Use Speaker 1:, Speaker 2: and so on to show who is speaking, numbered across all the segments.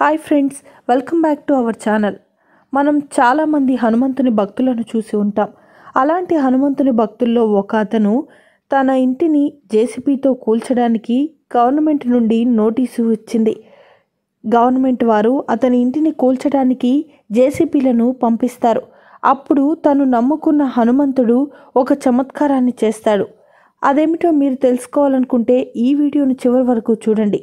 Speaker 1: hi friends welcome back to our channel మనం చాలామంది హనుమంతుని భక్తులను చూసి ఉంటాం అలాంటి హనుమంతుని భక్తుల్లో ఒక అతను తన ఇంటిని జేసీబీతో కూల్చడానికి గవర్నమెంట్ నుండి నోటీసు వచ్చింది గవర్నమెంట్ వారు అతని ఇంటిని కూల్చడానికి జేసీపీలను పంపిస్తారు అప్పుడు తను నమ్ముకున్న హనుమంతుడు ఒక చమత్కారాన్ని చేస్తాడు అదేమిటో మీరు తెలుసుకోవాలనుకుంటే ఈ వీడియోను చివరి వరకు చూడండి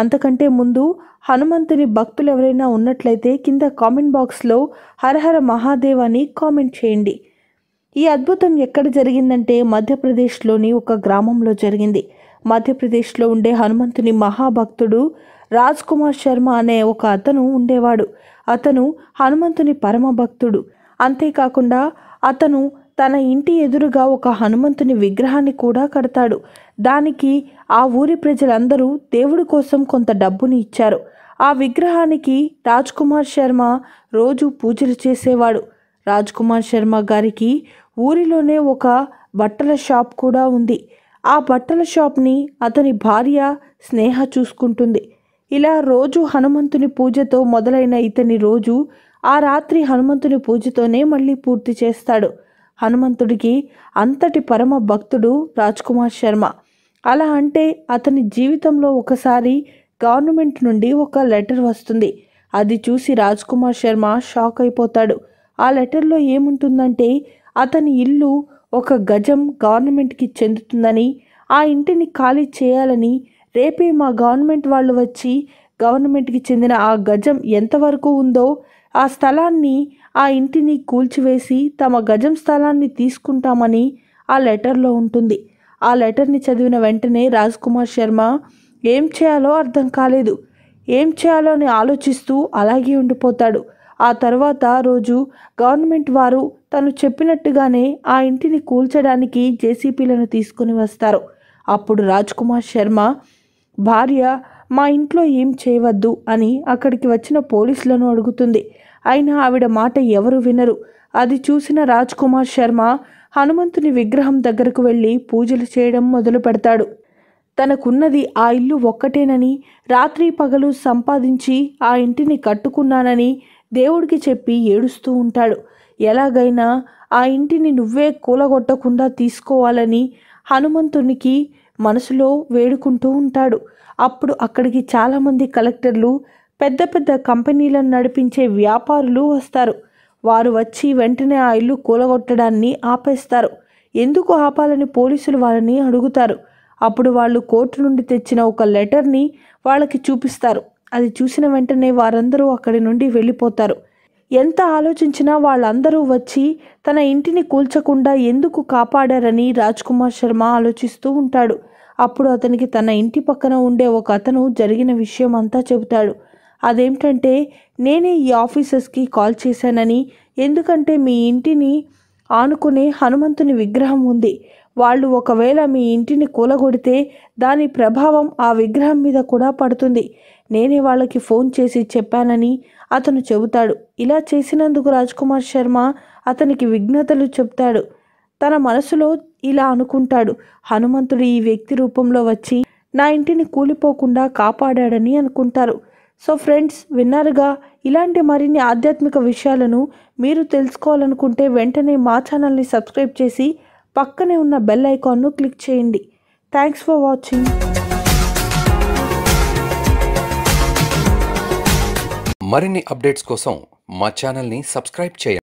Speaker 1: అంతకంటే ముందు హనుమంతుని భక్తులు ఎవరైనా ఉన్నట్లయితే కింద కామెంట్ బాక్స్లో హరహర మహాదేవ్ అని కామెంట్ చేయండి ఈ అద్భుతం ఎక్కడ జరిగిందంటే మధ్యప్రదేశ్లోని ఒక గ్రామంలో జరిగింది మధ్యప్రదేశ్లో ఉండే హనుమంతుని మహాభక్తుడు రాజ్ కుమార్ శర్మ అనే ఒక అతను ఉండేవాడు అతను హనుమంతుని పరమ భక్తుడు అంతేకాకుండా అతను తన ఇంటి ఎదురుగా ఒక హనుమంతుని విగ్రహాన్ని కూడా కడతాడు దానికి ఆ ఊరి ప్రజలందరూ దేవుడి కోసం కొంత డబ్బుని ఇచ్చారు ఆ విగ్రహానికి రాజ్ కుమార్ శర్మ రోజు పూజలు చేసేవాడు రాజ్ కుమార్ శర్మ గారికి ఊరిలోనే ఒక బట్టల షాప్ కూడా ఉంది ఆ బట్టల షాప్ని అతని భార్య స్నేహ చూసుకుంటుంది ఇలా రోజు హనుమంతుని పూజతో మొదలైన ఇతని రోజు ఆ రాత్రి హనుమంతుని పూజతోనే మళ్ళీ పూర్తి చేస్తాడు హనుమంతుడికి అంతటి పరమ భక్తుడు రాజ్కుమార్ శర్మ అలా అంటే అతని జీవితంలో ఒకసారి గవర్నమెంట్ నుండి ఒక లెటర్ వస్తుంది అది చూసి రాజ్కుమార్ శర్మ షాక్ అయిపోతాడు ఆ లెటర్లో ఏముంటుందంటే అతని ఇల్లు ఒక గజం గవర్నమెంట్కి చెందుతుందని ఆ ఇంటిని ఖాళీ చేయాలని రేపే మా గవర్నమెంట్ వాళ్ళు వచ్చి గవర్నమెంట్కి చెందిన ఆ గజం ఎంతవరకు ఉందో ఆ స్థలాన్ని ఆ ఇంటిని కూల్చివేసి తమ గజం స్థలాన్ని తీసుకుంటామని ఆ లెటర్లో ఉంటుంది ఆ లెటర్ని చదివిన వెంటనే రాజ్ కుమార్ శర్మ ఏం చేయాలో అర్థం కాలేదు ఏం చేయాలో అని ఆలోచిస్తూ అలాగే ఉండిపోతాడు ఆ తర్వాత రోజు గవర్నమెంట్ వారు తను చెప్పినట్టుగానే ఆ ఇంటిని కూల్చడానికి జేసీపీలను తీసుకుని వస్తారు అప్పుడు రాజ్ కుమార్ శర్మ భార్య మా ఇంట్లో ఏం చేయవద్దు అని అక్కడికి వచ్చిన పోలీసులను అడుగుతుంది అయినా ఆవిడ మాట ఎవరు వినరు అది చూసిన రాజ్ కుమార్ శర్మ హనుమంతుని విగ్రహం దగ్గరకు వెళ్ళి పూజలు చేయడం మొదలు పెడతాడు తనకున్నది ఆ ఇల్లు ఒక్కటేనని రాత్రి పగలు సంపాదించి ఆ ఇంటిని కట్టుకున్నానని దేవుడికి చెప్పి ఏడుస్తూ ఉంటాడు ఎలాగైనా ఆ ఇంటిని నువ్వే కూలగొట్టకుండా తీసుకోవాలని హనుమంతునికి మనసులో వేడుకుంటూ ఉంటాడు అప్పుడు అక్కడికి చాలామంది కలెక్టర్లు పెద్ద పెద్ద కంపెనీలను నడిపించే వ్యాపారులు వస్తారు వారు వచ్చి వెంటనే ఆ ఇల్లు కూలగొట్టడాన్ని ఆపేస్తారు ఎందుకు ఆపాలని పోలీసులు వాళ్ళని అడుగుతారు అప్పుడు వాళ్ళు కోర్టు నుండి తెచ్చిన ఒక లెటర్ని వాళ్ళకి చూపిస్తారు అది చూసిన వెంటనే వారందరూ అక్కడి నుండి వెళ్ళిపోతారు ఎంత ఆలోచించినా వాళ్ళందరూ వచ్చి తన ఇంటిని కూల్చకుండా ఎందుకు కాపాడారని కుమార్ శర్మ ఆలోచిస్తూ ఉంటాడు అప్పుడు అతనికి తన ఇంటి పక్కన ఉండే ఒక అతను జరిగిన విషయం అంతా చెబుతాడు అదేమిటంటే నేనే ఈ ఆఫీసర్స్కి కాల్ చేశానని ఎందుకంటే మీ ఇంటిని ఆనుకునే హనుమంతుని విగ్రహం ఉంది వాళ్ళు ఒకవేళ మీ ఇంటిని కూలగొడితే దాని ప్రభావం ఆ విగ్రహం మీద కూడా పడుతుంది నేనే వాళ్ళకి ఫోన్ చేసి చెప్పానని అతను చెబుతాడు ఇలా చేసినందుకు రాజ్కుమార్ శర్మ అతనికి విఘ్నతలు చెప్తాడు తన మనసులో ఇలా అనుకుంటాడు హనుమంతుడు ఈ వ్యక్తి రూపంలో వచ్చి నా ఇంటిని కూలిపోకుండా కాపాడాడని అనుకుంటారు సో ఫ్రెండ్స్ విన్నారుగా ఇలాంటి మరిన్ని ఆధ్యాత్మిక విషయాలను మీరు తెలుసుకోవాలనుకుంటే వెంటనే మా ఛానల్ని సబ్స్క్రైబ్ చేసి పక్కనే ఉన్న బెల్ ఐకాన్ను క్లిక్ చేయండి థ్యాంక్స్ ఫర్ వాచింగ్ మరిన్ని అప్డేట్స్ కోసం మా ఛానల్ని సబ్స్క్రైబ్ చేయండి